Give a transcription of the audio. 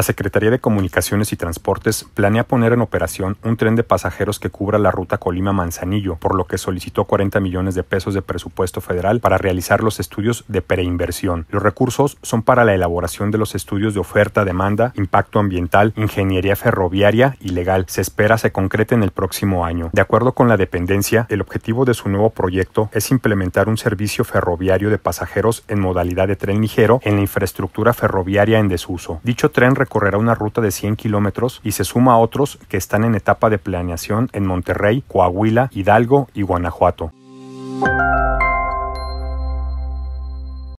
La Secretaría de Comunicaciones y Transportes planea poner en operación un tren de pasajeros que cubra la ruta Colima-Manzanillo, por lo que solicitó 40 millones de pesos de presupuesto federal para realizar los estudios de preinversión. Los recursos son para la elaboración de los estudios de oferta, demanda, impacto ambiental, ingeniería ferroviaria y legal. Se espera se concrete en el próximo año. De acuerdo con la dependencia, el objetivo de su nuevo proyecto es implementar un servicio ferroviario de pasajeros en modalidad de tren ligero en la infraestructura ferroviaria en desuso. Dicho tren correrá una ruta de 100 kilómetros y se suma a otros que están en etapa de planeación en Monterrey, Coahuila, Hidalgo y Guanajuato.